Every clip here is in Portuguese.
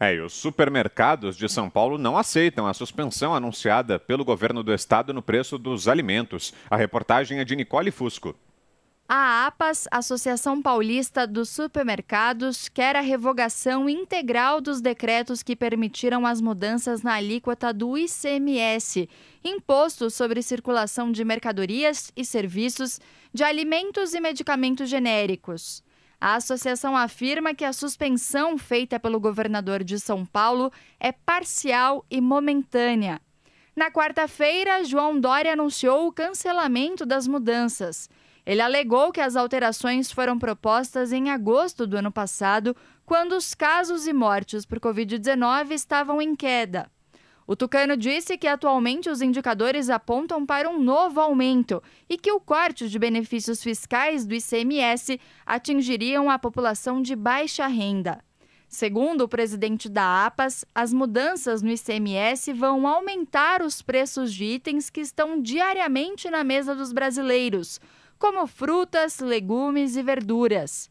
É, e os supermercados de São Paulo não aceitam a suspensão anunciada pelo governo do estado no preço dos alimentos. A reportagem é de Nicole Fusco. A APAS, Associação Paulista dos Supermercados, quer a revogação integral dos decretos que permitiram as mudanças na alíquota do ICMS, imposto sobre circulação de mercadorias e serviços, de alimentos e medicamentos genéricos. A associação afirma que a suspensão feita pelo governador de São Paulo é parcial e momentânea. Na quarta-feira, João Dória anunciou o cancelamento das mudanças. Ele alegou que as alterações foram propostas em agosto do ano passado, quando os casos e mortes por Covid-19 estavam em queda. O Tucano disse que atualmente os indicadores apontam para um novo aumento e que o corte de benefícios fiscais do ICMS atingiriam a população de baixa renda. Segundo o presidente da APAS, as mudanças no ICMS vão aumentar os preços de itens que estão diariamente na mesa dos brasileiros, como frutas, legumes e verduras.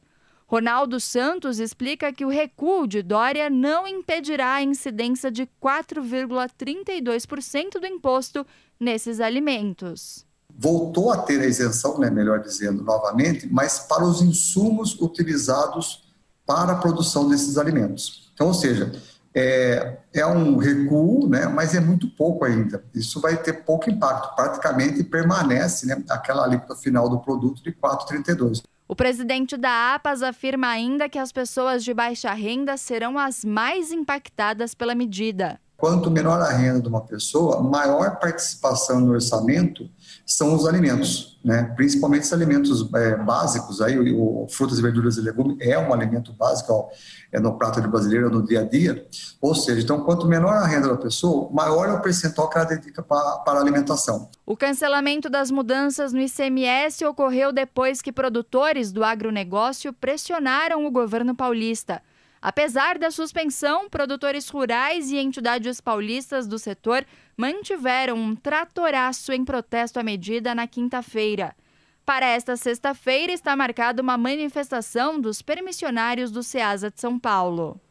Ronaldo Santos explica que o recuo de Dória não impedirá a incidência de 4,32% do imposto nesses alimentos. Voltou a ter a isenção, né, melhor dizendo, novamente, mas para os insumos utilizados para a produção desses alimentos. Então, ou seja, é, é um recuo, né, mas é muito pouco ainda. Isso vai ter pouco impacto, praticamente permanece né, aquela alíquota final do produto de 4,32%. O presidente da APAS afirma ainda que as pessoas de baixa renda serão as mais impactadas pela medida. Quanto menor a renda de uma pessoa, maior participação no orçamento são os alimentos, né? principalmente os alimentos é, básicos, aí, o, o, frutas, verduras e legumes é um alimento básico ó, é no prato de brasileiro, é no dia a dia, ou seja, então quanto menor a renda da pessoa, maior é o percentual que ela dedica para, para a alimentação. O cancelamento das mudanças no ICMS ocorreu depois que produtores do agronegócio pressionaram o governo paulista. Apesar da suspensão, produtores rurais e entidades paulistas do setor mantiveram um tratoraço em protesto à medida na quinta-feira. Para esta sexta-feira está marcada uma manifestação dos permissionários do SEASA de São Paulo.